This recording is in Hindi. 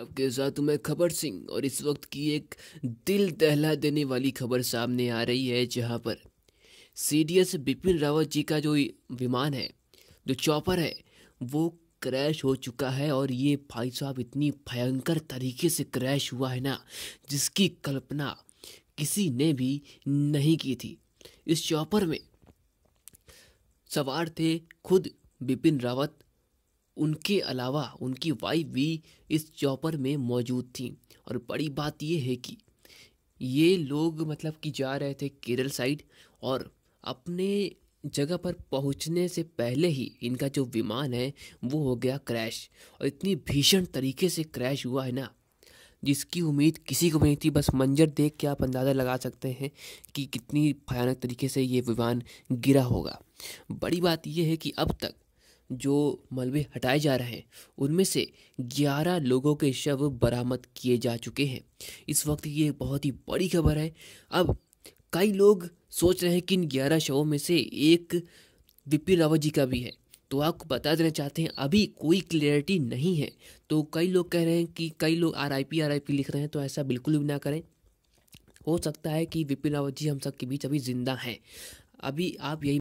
आपके साथ हूँ मैं खबर सिंह और इस वक्त की एक दिल दहला देने वाली खबर सामने आ रही है जहाँ पर एस बिपिन रावत जी का जो विमान है जो चॉपर है वो क्रैश हो चुका है और ये भाई साहब इतनी भयंकर तरीके से क्रैश हुआ है ना जिसकी कल्पना किसी ने भी नहीं की थी इस चॉपर में सवार थे खुद बिपिन रावत उनके अलावा उनकी वाइफ भी इस चॉपर में मौजूद थी और बड़ी बात यह है कि ये लोग मतलब कि जा रहे थे केरल साइड और अपने जगह पर पहुंचने से पहले ही इनका जो विमान है वो हो गया क्रैश और इतनी भीषण तरीके से क्रैश हुआ है ना जिसकी उम्मीद किसी को भी नहीं थी बस मंजर देख के आप अंदाज़ा लगा सकते हैं कि कितनी भयानक तरीके से ये विमान गिरा होगा बड़ी बात यह है कि अब तक जो मलबे हटाए जा रहे हैं उनमें से 11 लोगों के शव बरामद किए जा चुके हैं इस वक्त ये बहुत ही बड़ी खबर है अब कई लोग सोच रहे हैं कि इन 11 शवों में से एक विपिन रावत जी का भी है तो आपको बता देना चाहते हैं अभी कोई क्लियरिटी नहीं है तो कई लोग कह रहे हैं कि कई लोग R I P R I P लिख रहे हैं तो ऐसा बिल्कुल भी ना करें हो सकता है कि विपिन रावत जी हम सब के बीच अभी ज़िंदा हैं अभी आप यही